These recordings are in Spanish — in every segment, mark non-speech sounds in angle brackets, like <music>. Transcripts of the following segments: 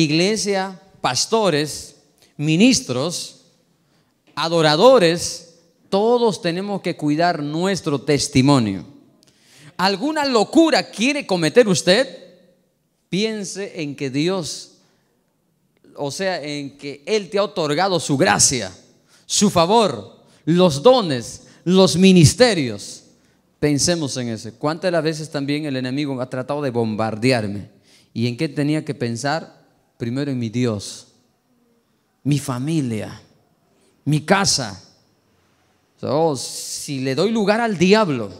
iglesia, pastores, ministros, adoradores, todos tenemos que cuidar nuestro testimonio. ¿Alguna locura quiere cometer usted? Piense en que Dios, o sea, en que Él te ha otorgado su gracia, su favor, los dones, los ministerios. Pensemos en eso. ¿Cuántas las veces también el enemigo ha tratado de bombardearme? ¿Y en qué tenía que pensar? primero en mi Dios, mi familia, mi casa. Oh, si le doy lugar al diablo,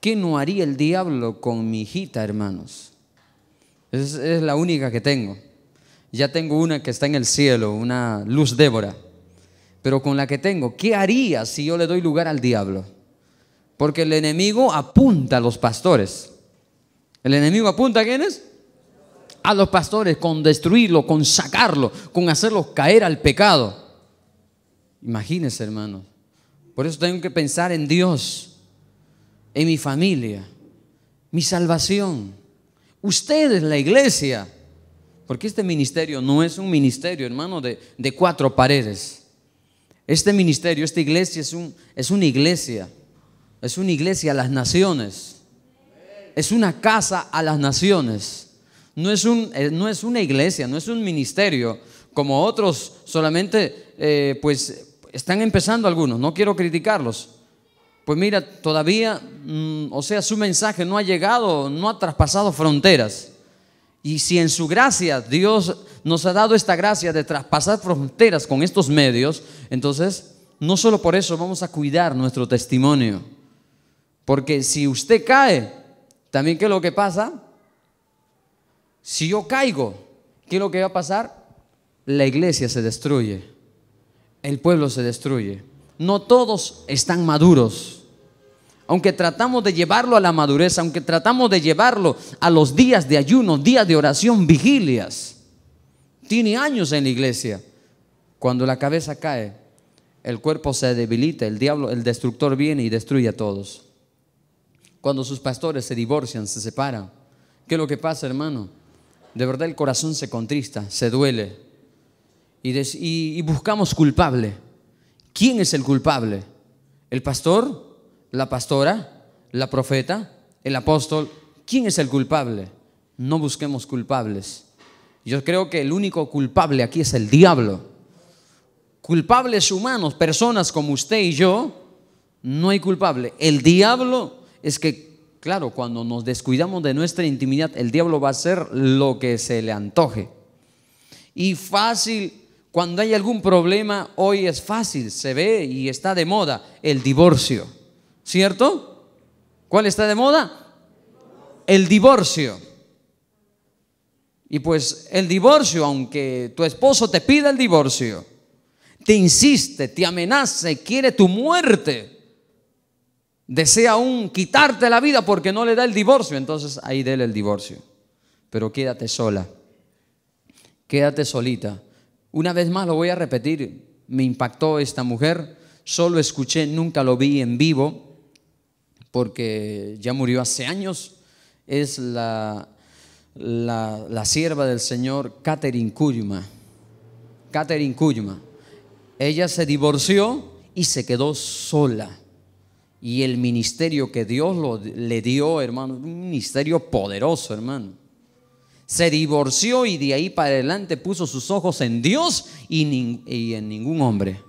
¿qué no haría el diablo con mi hijita, hermanos? Es, es la única que tengo. Ya tengo una que está en el cielo, una luz Débora. Pero con la que tengo, ¿qué haría si yo le doy lugar al diablo? Porque el enemigo apunta a los pastores. ¿El enemigo apunta a quiénes? a los pastores con destruirlo, con sacarlo, con hacerlos caer al pecado. Imagínense, hermano. Por eso tengo que pensar en Dios, en mi familia, mi salvación. Ustedes, la iglesia. Porque este ministerio no es un ministerio, hermano, de, de cuatro paredes. Este ministerio, esta iglesia es, un, es una iglesia. Es una iglesia a las naciones. Es una casa a las naciones no es, un, eh, no es una iglesia, no es un ministerio, como otros solamente, eh, pues están empezando algunos, no quiero criticarlos. Pues mira, todavía, mm, o sea, su mensaje no ha llegado, no ha traspasado fronteras. Y si en su gracia Dios nos ha dado esta gracia de traspasar fronteras con estos medios, entonces no solo por eso vamos a cuidar nuestro testimonio. Porque si usted cae, también qué es lo que pasa? Si yo caigo, ¿qué es lo que va a pasar? La iglesia se destruye, el pueblo se destruye. No todos están maduros. Aunque tratamos de llevarlo a la madurez, aunque tratamos de llevarlo a los días de ayuno, días de oración, vigilias, tiene años en la iglesia. Cuando la cabeza cae, el cuerpo se debilita, el diablo, el destructor viene y destruye a todos. Cuando sus pastores se divorcian, se separan, ¿qué es lo que pasa, hermano? de verdad el corazón se contrista, se duele y, buscamos culpable. ¿Quién es el culpable? ¿El pastor? ¿La pastora? ¿La profeta? ¿El apóstol? ¿Quién es el culpable? No busquemos culpables. Yo creo que el único culpable aquí es el diablo. Culpables humanos, personas como usted y yo, no hay culpable. El diablo es que Claro, cuando nos descuidamos de nuestra intimidad, el diablo va a hacer lo que se le antoje. Y fácil, cuando hay algún problema, hoy es fácil, se ve y está de moda el divorcio. ¿Cierto? ¿Cuál está de moda? El divorcio. Y pues el divorcio, aunque tu esposo te pida el divorcio, te insiste, te amenaza, quiere tu muerte desea aún quitarte la vida porque no le da el divorcio, entonces ahí déle el divorcio. Pero quédate sola, quédate solita. Una vez más lo voy a repetir, me impactó esta mujer, solo escuché, nunca lo vi en vivo, porque ya murió hace años, es la, la, sierva del Señor Catherine Kuyma. Catherine Kuyma. Ella se divorció y se quedó sola y el ministerio que Dios le dio, hermano, un ministerio poderoso, hermano. Se divorció y de ahí para adelante puso sus ojos en Dios y, en ningún hombre.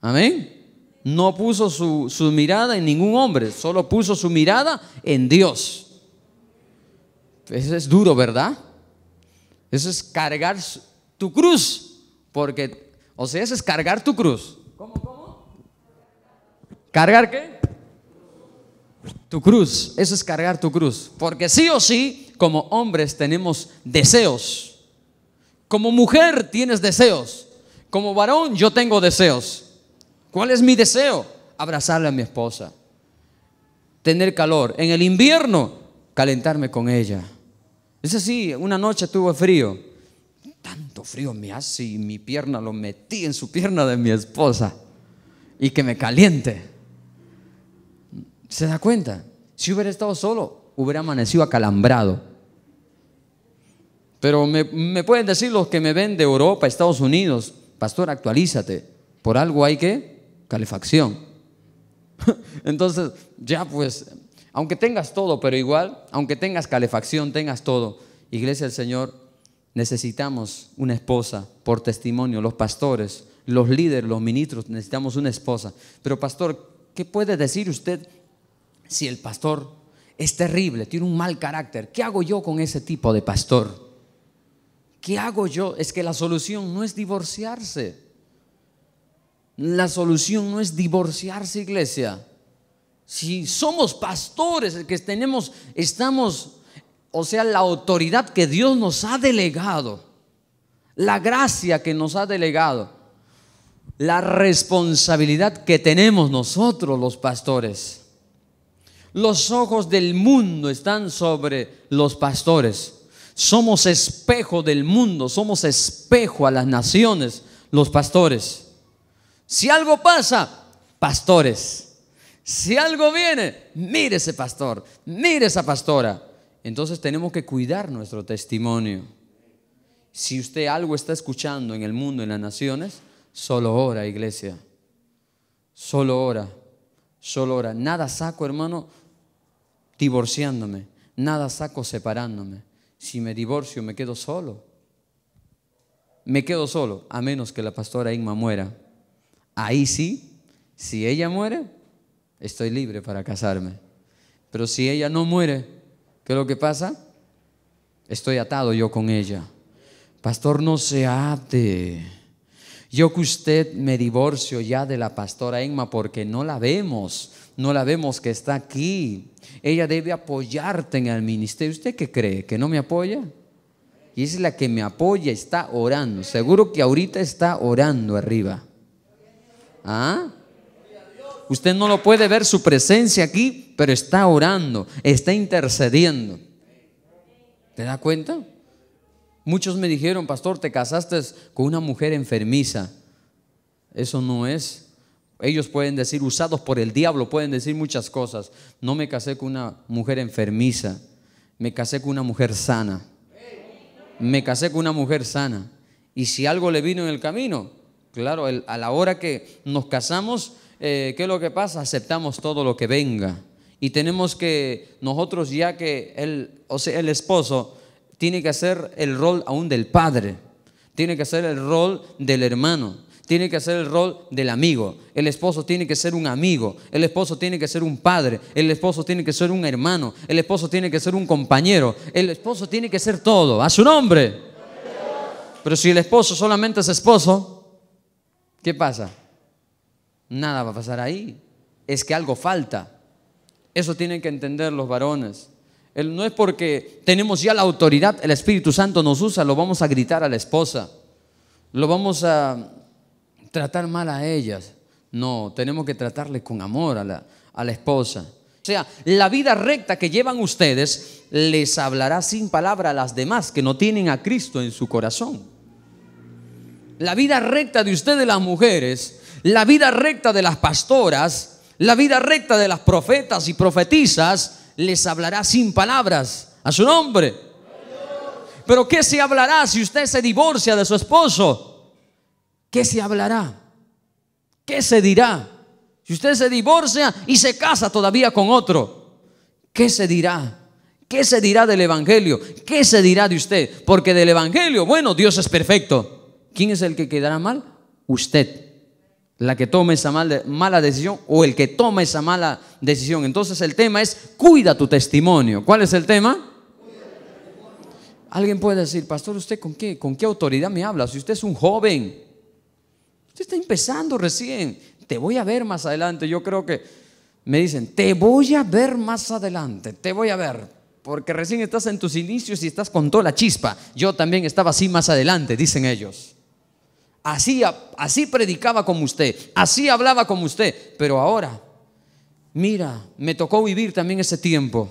Amén. No puso su, su mirada en ningún hombre, solo puso su mirada en Dios. Eso es duro, ¿verdad? Eso es cargar tu cruz, porque, o sea, eso es cargar tu cruz. ¿Cómo, cómo? ¿Cargar qué? Tu cruz. Eso es cargar tu cruz. Porque sí o sí, como hombres tenemos deseos. Como mujer tienes deseos. Como varón yo tengo deseos. ¿Cuál es mi deseo? Abrazarle a mi esposa. Tener calor. En el invierno, calentarme con ella. Es sí, una noche tuvo frío. Tanto frío me hace y mi pierna lo metí en su pierna de mi esposa. Y que me caliente. ¿Se da cuenta? Si hubiera estado solo, hubiera amanecido acalambrado. Pero me, pueden decir los que me ven de Europa, Estados Unidos, pastor, actualízate. Por algo hay que calefacción. <laughs> Entonces, ya pues, aunque tengas todo, pero igual, aunque tengas calefacción, tengas todo, Iglesia del Señor, necesitamos una esposa por testimonio, los pastores, los líderes, los ministros, necesitamos una esposa. Pero pastor, ¿qué puede decir usted si el pastor es terrible, tiene un mal carácter, ¿qué hago yo con ese tipo de pastor? ¿Qué hago yo? Es que la solución no es divorciarse. La solución no es divorciarse, iglesia. Si somos pastores, que tenemos, estamos, o sea, la autoridad que Dios nos ha delegado, la gracia que nos ha delegado, la responsabilidad que tenemos nosotros los pastores los ojos del mundo están sobre los pastores. Somos espejo del mundo, somos espejo a las naciones, los pastores. Si algo pasa, pastores. Si algo viene, mire ese pastor, mire esa pastora. Entonces tenemos que cuidar nuestro testimonio. Si usted algo está escuchando en el mundo, en las naciones, solo ora, iglesia. Solo ora, solo ora. Nada saco, hermano, divorciándome, nada saco separándome. Si me divorcio me quedo solo. Me quedo solo, a menos que la pastora Inma muera. Ahí sí, si ella muere, estoy libre para casarme. Pero si ella no muere, ¿qué es lo que pasa? Estoy atado yo con ella. Pastor, no se ate. Yo que usted me divorcio ya de la pastora Inma porque no la vemos no la vemos que está aquí. Ella debe apoyarte en el ministerio. ¿Usted qué cree? ¿Que no me apoya? Y es la que me apoya, está orando. Seguro que ahorita está orando arriba. ¿Ah? Usted no lo puede ver su presencia aquí, pero está orando, está intercediendo. ¿Te da cuenta? Muchos me dijeron, pastor, te casaste con una mujer enfermiza. Eso no es ellos pueden decir, usados por el diablo, pueden decir muchas cosas. No me casé con una mujer enfermiza, me casé con una mujer sana. Me casé con una mujer sana. Y si algo le vino en el camino, claro, a la hora que nos casamos, eh, ¿qué es lo que pasa? Aceptamos todo lo que venga. Y tenemos que, nosotros ya que el, o sea, el esposo tiene que hacer el rol aún del padre, tiene que hacer el rol del hermano tiene que hacer el rol del amigo, el esposo tiene que ser un amigo, el esposo tiene que ser un padre, el esposo tiene que ser un hermano, el esposo tiene que ser un compañero, el esposo tiene que ser todo, a su nombre. Pero si el esposo solamente es esposo, ¿qué pasa? Nada va a pasar ahí, es que algo falta. Eso tienen que entender los varones. No es porque tenemos ya la autoridad, el Espíritu Santo nos usa, lo vamos a gritar a la esposa, lo vamos a, tratar mal a ellas. No, tenemos que tratarle con amor a la, esposa. O sea, la vida recta que llevan ustedes les hablará sin palabra a las demás que no tienen a Cristo en su corazón. La vida recta de ustedes las mujeres, la vida recta de las pastoras, la vida recta de las profetas y profetisas, les hablará sin palabras a su nombre. Pero ¿qué se hablará si usted se divorcia de su esposo? ¿Qué se hablará? ¿Qué se dirá? Si usted se divorcia y se casa todavía con otro, ¿qué se dirá? ¿Qué se dirá del Evangelio? ¿Qué se dirá de usted? Porque del Evangelio, bueno, Dios es perfecto. ¿Quién es el que quedará mal? Usted. La que tome esa mala decisión o el que toma esa mala decisión. Entonces el tema es, cuida tu testimonio. ¿Cuál es el tema? Alguien puede decir, pastor, ¿usted con qué, con qué autoridad me habla? Si usted es un joven, Usted está empezando recién. Te voy a ver más adelante. Yo creo que me dicen, te voy a ver más adelante. Te voy a ver. Porque recién estás en tus inicios y estás con toda la chispa. Yo también estaba así más adelante, dicen ellos. Así, así predicaba como usted. Así hablaba como usted. Pero ahora, mira, me tocó vivir también ese tiempo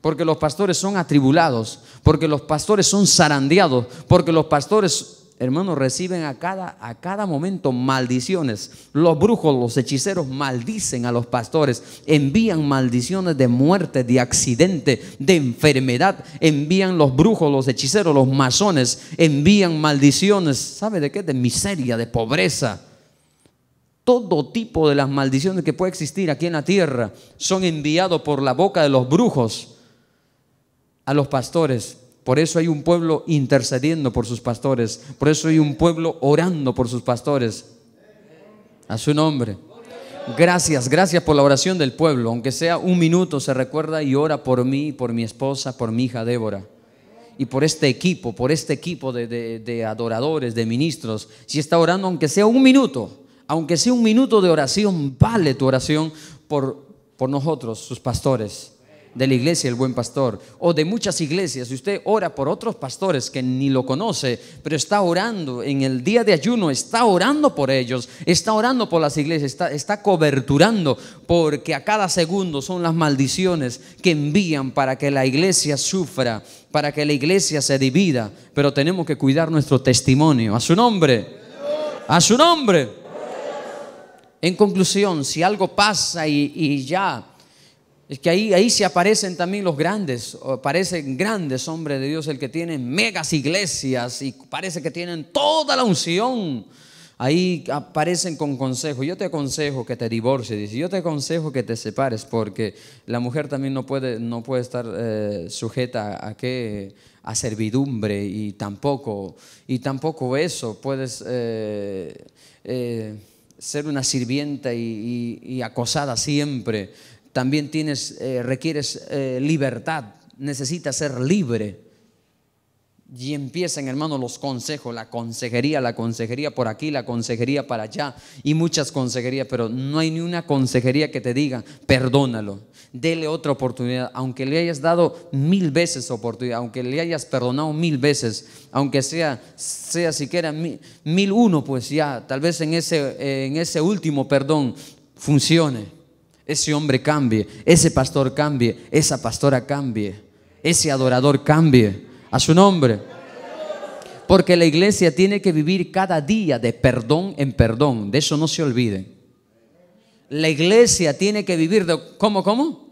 porque los pastores son atribulados, porque los pastores son zarandeados, porque los pastores hermanos, reciben a cada, a cada momento maldiciones. Los brujos, los hechiceros maldicen a los pastores, envían maldiciones de muerte, de accidente, de enfermedad. Envían los brujos, los hechiceros, los masones, envían maldiciones. ¿Sabe de qué? De miseria, de pobreza. Todo tipo de las maldiciones que puede existir aquí en la tierra son enviados por la boca de los brujos a los pastores por eso hay un pueblo intercediendo por sus pastores. Por eso hay un pueblo orando por sus pastores. A su nombre. Gracias, gracias por la oración del pueblo. Aunque sea un minuto, se recuerda y ora por mí, por mi esposa, por mi hija Débora. Y por este equipo, por este equipo de, adoradores, de ministros. Si está orando, aunque sea un minuto, aunque sea un minuto de oración, vale tu oración por, por nosotros, sus pastores de la iglesia El Buen Pastor o de muchas iglesias. Si usted ora por otros pastores que ni lo conoce, pero está orando en el día de ayuno, está orando por ellos, está orando por las iglesias, está, coberturando porque a cada segundo son las maldiciones que envían para que la iglesia sufra, para que la iglesia se divida. Pero tenemos que cuidar nuestro testimonio. A su nombre. A su nombre. En conclusión, si algo pasa y, y ya es que ahí, ahí se aparecen también los grandes, aparecen grandes hombres de Dios, el que tiene megas iglesias y parece que tienen toda la unción. Ahí aparecen con consejo Yo te aconsejo que te divorcies, yo te aconsejo que te separes, porque la mujer también no puede, no puede estar eh, sujeta a qué, servidumbre y tampoco, y tampoco eso. Puedes eh, eh, ser una sirvienta y acosada siempre también tienes, eh, requieres eh, libertad, necesitas ser libre. Y empiezan, hermano, los consejos, la consejería, la consejería por aquí, la consejería para allá y muchas consejerías, pero no hay ni una consejería que te diga, perdónalo, dele otra oportunidad, aunque le hayas dado mil veces oportunidad, aunque le hayas perdonado mil veces, aunque sea, sea siquiera mil, uno, pues ya, tal vez en ese, en ese último perdón funcione ese hombre cambie, ese pastor cambie, esa pastora cambie, ese adorador cambie a su nombre. Porque la iglesia tiene que vivir cada día de perdón en perdón, de eso no se olviden. La iglesia tiene que vivir de... ¿Cómo, cómo?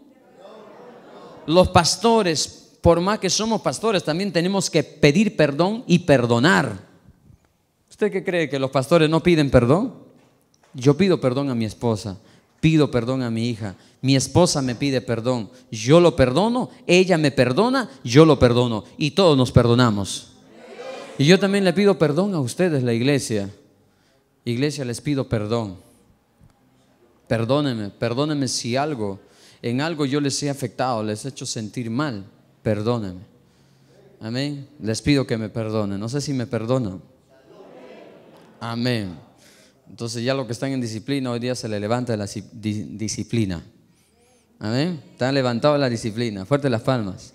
Los pastores, por más que somos pastores, también tenemos que pedir perdón y perdonar. ¿Usted qué cree que los pastores no piden perdón? Yo pido perdón a mi esposa pido perdón a mi hija, mi esposa me pide perdón, yo lo perdono, ella me perdona, yo lo perdono y todos nos perdonamos. Y yo también le pido perdón a ustedes, la iglesia. Iglesia, les pido perdón. Perdónenme, perdónenme si algo, en algo yo les he afectado, les he hecho sentir mal. Perdónenme. Amén. Les pido que me perdonen. No sé si me perdonan. Amén. Entonces ya los que están en disciplina hoy día se le levanta la disciplina. Amén. Están levantados la disciplina. Fuerte las palmas.